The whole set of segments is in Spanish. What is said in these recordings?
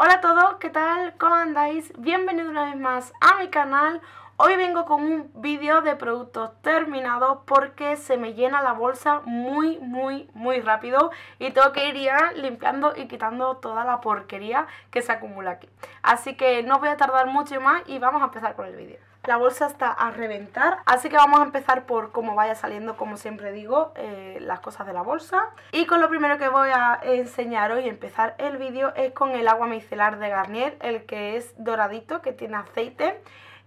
Hola a todos, ¿qué tal? ¿Cómo andáis? Bienvenidos una vez más a mi canal. Hoy vengo con un vídeo de productos terminados porque se me llena la bolsa muy, muy, muy rápido y tengo que ir ya limpiando y quitando toda la porquería que se acumula aquí. Así que no voy a tardar mucho más y vamos a empezar con el vídeo. La bolsa está a reventar, así que vamos a empezar por cómo vaya saliendo, como siempre digo, eh, las cosas de la bolsa. Y con lo primero que voy a enseñar hoy, empezar el vídeo, es con el agua micelar de Garnier, el que es doradito, que tiene aceite.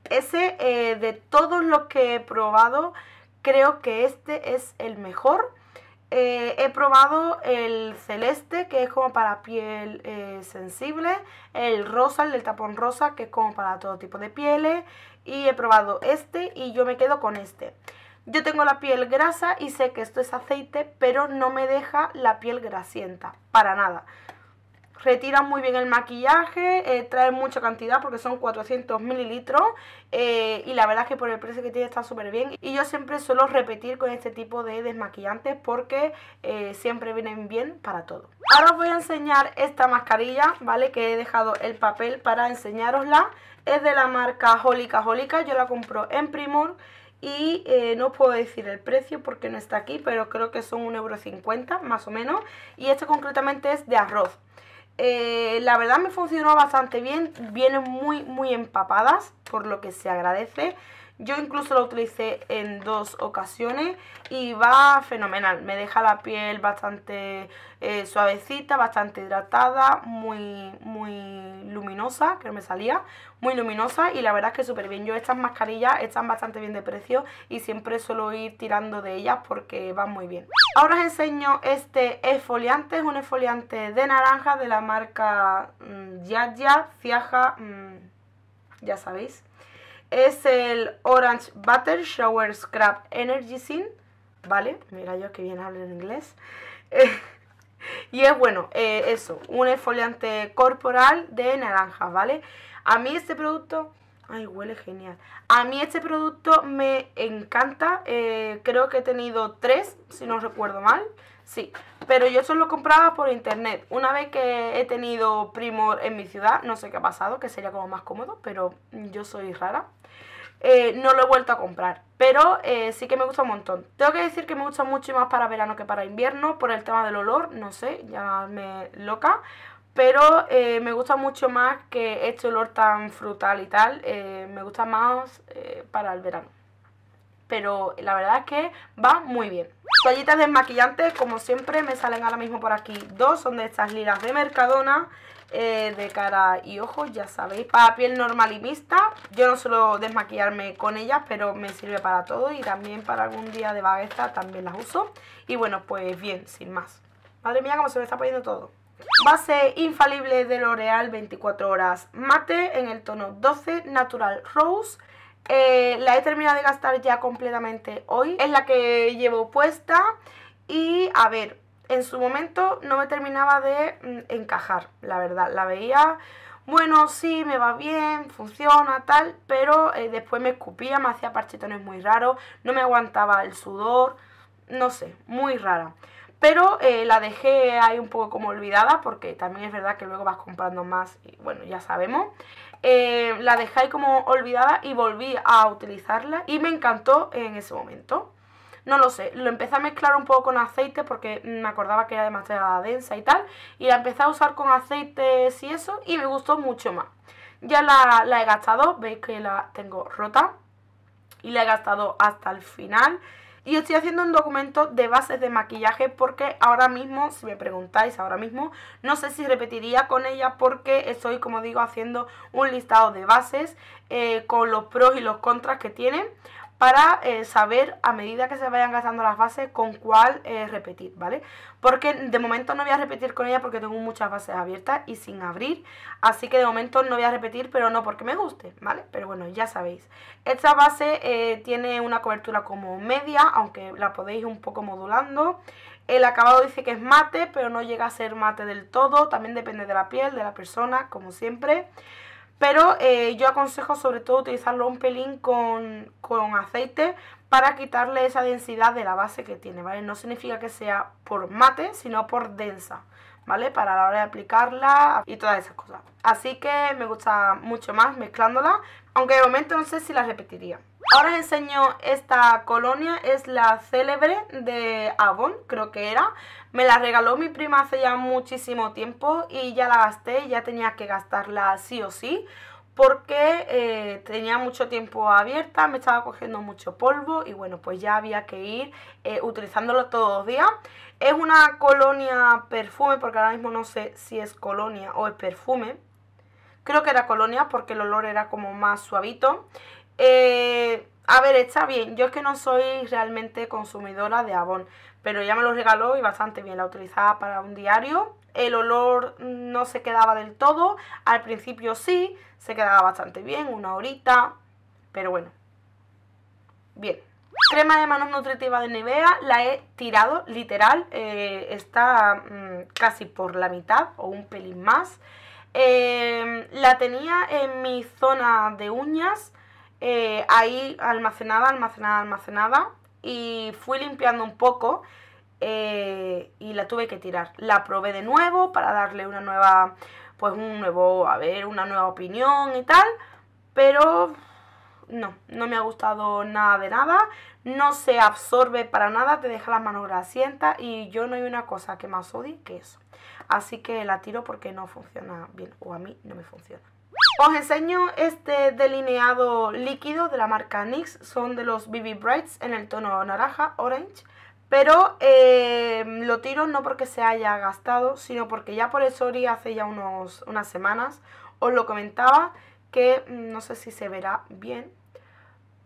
Ese eh, de todos los que he probado, creo que este es el mejor. Eh, he probado el celeste, que es como para piel eh, sensible, el rosa, el del tapón rosa, que es como para todo tipo de pieles, y he probado este y yo me quedo con este. Yo tengo la piel grasa y sé que esto es aceite, pero no me deja la piel grasienta, para nada retiran muy bien el maquillaje, eh, traen mucha cantidad porque son 400 mililitros eh, y la verdad es que por el precio que tiene está súper bien. Y yo siempre suelo repetir con este tipo de desmaquillantes porque eh, siempre vienen bien para todo. Ahora os voy a enseñar esta mascarilla, ¿vale? Que he dejado el papel para enseñarosla Es de la marca Jólica Jólica, yo la compro en Primor y no os puedo decir el precio porque no está aquí, pero creo que son 1,50€ más o menos y este concretamente es de arroz. Eh, la verdad me funcionó bastante bien, vienen muy muy empapadas, por lo que se agradece. Yo incluso lo utilicé en dos ocasiones y va fenomenal. Me deja la piel bastante eh, suavecita, bastante hidratada, muy, muy luminosa, que me salía, muy luminosa y la verdad es que súper bien. Yo estas mascarillas están bastante bien de precio y siempre suelo ir tirando de ellas porque van muy bien. Ahora os enseño este esfoliante, es un esfoliante de naranja de la marca mm, Yaya, Ciaja, mm, ya sabéis es el Orange Butter Shower Scrap Energy Sin, ¿vale? Mira yo que bien hablo en inglés. y es bueno, eh, eso, un esfoliante corporal de naranja, ¿vale? A mí este producto, ay, huele genial. A mí este producto me encanta, eh, creo que he tenido tres, si no recuerdo mal. Sí, pero yo solo compraba por internet. Una vez que he tenido Primor en mi ciudad, no sé qué ha pasado, que sería como más cómodo, pero yo soy rara. Eh, no lo he vuelto a comprar, pero eh, sí que me gusta un montón. Tengo que decir que me gusta mucho más para verano que para invierno, por el tema del olor, no sé, ya loca. Pero eh, me gusta mucho más que este olor tan frutal y tal, me gusta más para el verano. Pero la verdad es que va muy bien. Toallitas desmaquillantes, como siempre, me salen ahora mismo por aquí. Dos son de estas lilas de Mercadona, eh, de cara y ojos, ya sabéis. Para piel normal y mixta, yo no suelo desmaquillarme con ellas, pero me sirve para todo y también para algún día de vagueza también las uso. Y bueno, pues bien, sin más. Madre mía, cómo se me está poniendo todo. Base infalible de L'Oreal 24 horas mate en el tono 12 Natural Rose. Eh, la he terminado de gastar ya completamente hoy. Es la que llevo puesta. Y a ver, en su momento no me terminaba de mm, encajar, la verdad. La veía, bueno, sí, me va bien, funciona, tal. Pero eh, después me escupía, me hacía parchetones muy raros. No me aguantaba el sudor. No sé, muy rara pero eh, la dejé ahí un poco como olvidada porque también es verdad que luego vas comprando más y bueno, ya sabemos. Eh, la dejé como olvidada y volví a utilizarla y me encantó en ese momento. No lo sé, lo empecé a mezclar un poco con aceite porque me acordaba que era demasiado densa y tal. Y la empecé a usar con aceites y eso y me gustó mucho más. Ya la, la he gastado, veis que la tengo rota y la he gastado hasta el final. Y estoy haciendo un documento de bases de maquillaje porque ahora mismo, si me preguntáis ahora mismo, no sé si repetiría con ella porque estoy, como digo, haciendo un listado de bases eh, con los pros y los contras que tienen para eh, saber a medida que se vayan gastando las bases con cuál eh, repetir, ¿vale? Porque de momento no voy a repetir con ella porque tengo muchas bases abiertas y sin abrir, así que de momento no voy a repetir, pero no porque me guste, ¿vale? Pero bueno, ya sabéis. Esta base eh, tiene una cobertura como media, aunque la podéis un poco modulando. El acabado dice que es mate, pero no llega a ser mate del todo, también depende de la piel, de la persona, como siempre. Pero eh, yo aconsejo sobre todo utilizarlo un pelín con, con aceite para quitarle esa densidad de la base que tiene, ¿vale? No significa que sea por mate, sino por densa, ¿vale? Para la hora de aplicarla y todas esas cosas. Así que me gusta mucho más mezclándola, aunque de momento no sé si la repetiría. Ahora os enseño esta colonia, es la célebre de Avon, creo que era. Me la regaló mi prima hace ya muchísimo tiempo y ya la gasté, ya tenía que gastarla sí o sí porque eh, tenía mucho tiempo abierta, me estaba cogiendo mucho polvo y bueno, pues ya había que ir eh, utilizándolo todos los días. Es una colonia perfume, porque ahora mismo no sé si es colonia o es perfume. Creo que era colonia porque el olor era como más suavito. Eh, a ver, está bien. Yo es que no soy realmente consumidora de Avon, pero ya me lo regaló y bastante bien. La utilizaba para un diario. El olor no se quedaba del todo. Al principio sí, se quedaba bastante bien, una horita. Pero bueno. Bien. Crema de manos nutritiva de Nivea, la he tirado, literal, eh, está mm, casi por la mitad o un pelín más. Eh, la tenía en mi zona de uñas, eh, ahí almacenada, almacenada, almacenada y fui limpiando un poco eh, y la tuve que tirar. La probé de nuevo para darle una nueva, pues un nuevo, a ver, una nueva opinión y tal, pero no, no me ha gustado nada de nada, no se absorbe para nada, te deja las manos grasientas y yo no hay una cosa que más odie que eso. Así que la tiro porque no funciona bien o a mí no me funciona. Os enseño este delineado líquido de la marca NYX, son de los BB Brights en el tono naranja, orange, pero eh, lo tiro no porque se haya gastado, sino porque ya por el Sori hace ya unos, unas semanas os lo comentaba, que mm, no sé si se verá bien,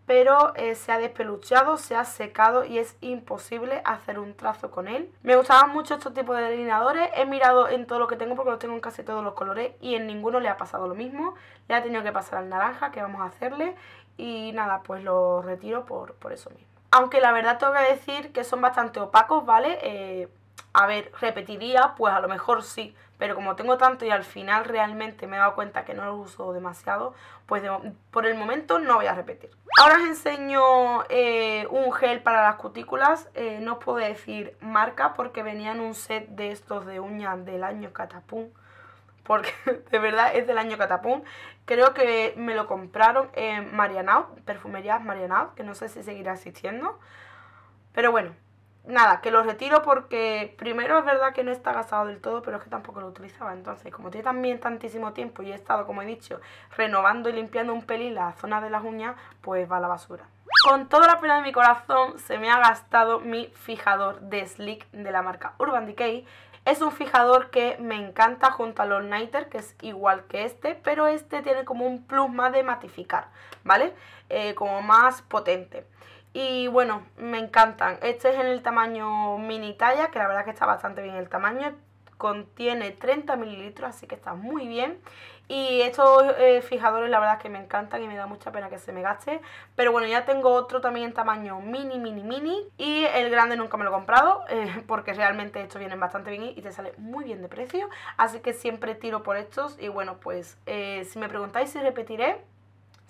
pero eh, se ha despelucheado, se ha secado y es imposible hacer un trazo con él. Me gustaban mucho estos tipos de delineadores, he mirado en todo lo que tengo porque los tengo en casi todos los colores y en ninguno le ha pasado lo mismo. Le ha tenido que pasar al naranja que vamos a hacerle y nada, pues lo retiro por, por eso mismo. Aunque la verdad tengo que decir que son bastante opacos, ¿vale? Eh, a ver, repetiría, pues a lo mejor sí, pero como tengo tanto y al final realmente me he dado cuenta que no lo uso demasiado, pues por el momento no voy a repetir. Ahora os enseño eh, un gel para las cutículas, eh, no os puedo decir marca porque venía en un set de estos de uñas del año Catapum, porque de verdad es del año Catapum. Creo que me lo compraron en Marianao, Perfumerías Marianao, que no sé si seguirá existiendo, pero bueno nada, que lo retiro porque primero es verdad que no está gastado del todo, pero es que tampoco lo utilizaba. Entonces, como tiene también tantísimo tiempo y he estado, como he dicho, renovando y limpiando un pelín la zona de las uñas, pues va a la basura. Con toda la pena de mi corazón se me ha gastado mi fijador de Slick de la marca Urban Decay. Es un fijador que me encanta junto al los Nighter, que es igual que este, pero este tiene como un plus más de matificar, ¿vale? Eh, como más potente. Y bueno, me encantan. Este es en el tamaño mini talla, que la verdad que está bastante bien el tamaño. Contiene 30 mililitros, así que está muy bien. Y estos eh, fijadores la verdad que me encantan y me da mucha pena que se me gaste. Pero bueno, ya tengo otro también en tamaño mini, mini, mini. Y el grande nunca me lo he comprado eh, porque realmente estos vienen bastante bien y te sale muy bien de precio. Así que siempre tiro por estos y bueno, pues eh, si me preguntáis si repetiré,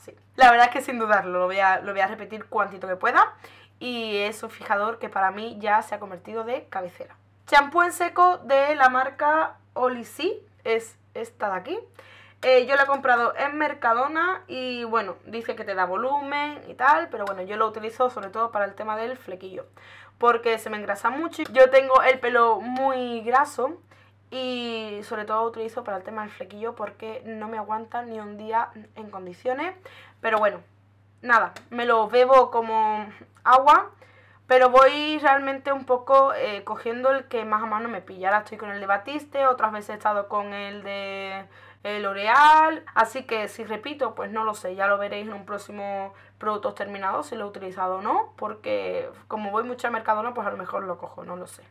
Sí, la verdad es que sin dudarlo, lo voy a, lo voy a repetir cuantito que pueda. Y es un fijador que para mí ya se ha convertido de cabecera. Champú en seco de la marca Olisi. es esta de aquí. Eh, yo la he comprado en Mercadona y bueno, dice que te da volumen y tal, pero bueno, yo lo utilizo sobre todo para el tema del flequillo, porque se me engrasa mucho. Yo tengo el pelo muy graso y sobre todo lo utilizo para el tema del flequillo porque no me aguanta ni un día en condiciones. Pero bueno, nada, me lo bebo como agua, pero voy realmente un poco eh, cogiendo el que más a mano me pilla. Ahora estoy con el de Batiste, otras veces he estado con el de L'Oreal, así que si repito, pues no lo sé, ya lo veréis en un próximo producto terminado si lo he utilizado o no, porque como voy mucho a Mercadona, pues a lo mejor lo cojo, no lo sé.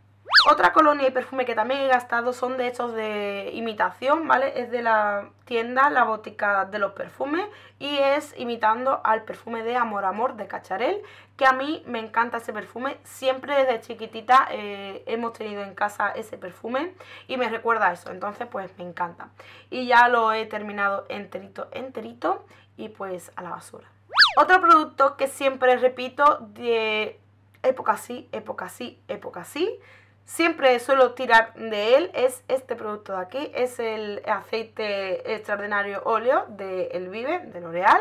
Otra colonia y perfume que también he gastado son de estos de imitación, ¿vale? Es de la tienda La Botica de los Perfumes y es imitando al perfume de Amor Amor de Cacharel, que a mí me encanta ese perfume. Siempre desde chiquitita eh, hemos tenido en casa ese perfume y me recuerda a eso, entonces pues me encanta. Y ya lo he terminado enterito, enterito y pues a la basura. Otro producto que siempre repito de época sí, época sí, época sí, siempre suelo tirar de él es este producto de aquí, es el aceite extraordinario óleo de El Vive, de L'Oreal,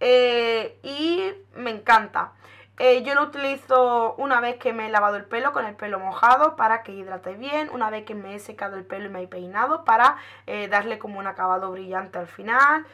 eh, y me encanta. Eh, yo lo utilizo una vez que me he lavado el pelo con el pelo mojado para que hidrate bien, una vez que me he secado el pelo y me he peinado para eh, darle como un acabado brillante al final.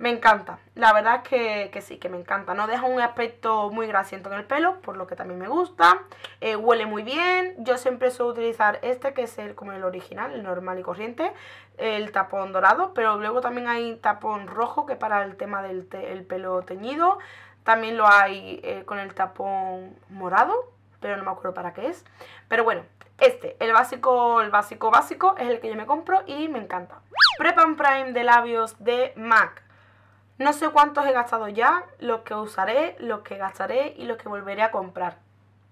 Me encanta, la verdad es que, sí, que me encanta. No deja un aspecto muy grasiento en el pelo, por lo que también me gusta. Eh, huele muy bien. Yo siempre suelo utilizar este, que es el como el original, el normal y corriente. El tapón dorado, pero luego también hay tapón rojo, que para el tema del pelo teñido. También lo hay eh, con el tapón morado, pero no me acuerdo para qué es. Pero bueno, este, el básico, el básico básico, es el que yo me compro y me encanta. Prep and Prime de labios de MAC. No sé cuántos he gastado ya, los que usaré, los que gastaré y los que volveré a comprar.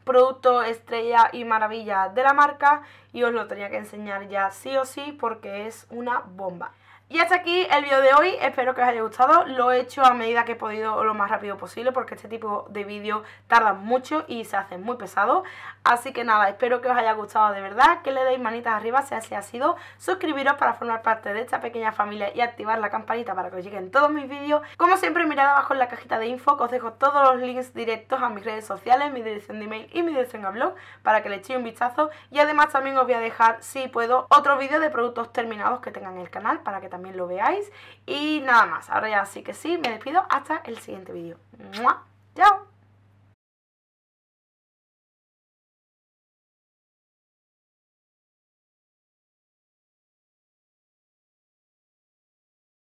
Producto estrella y maravilla de la marca y os lo tenía que enseñar ya sí o sí porque es una bomba. Y hasta aquí el vídeo de hoy, espero que os haya gustado, lo he hecho a medida que he podido lo más rápido posible porque este tipo de vídeos tardan mucho y se hacen muy pesados, así que nada, espero que os haya gustado de verdad, que le deis manitas arriba si así ha sido, suscribiros para formar parte de esta pequeña familia y activar la campanita para que os lleguen todos mis vídeos, como siempre mirad abajo en la cajita de info que os dejo todos los links directos a mis redes sociales, mi dirección de email y mi dirección a blog para que le echéis un vistazo y además también os voy a dejar, si puedo, otro vídeo de productos terminados que tengan en el canal para que también también lo veáis. Y nada más, ahora ya sí que sí, me despido hasta el siguiente vídeo. ¡Chao!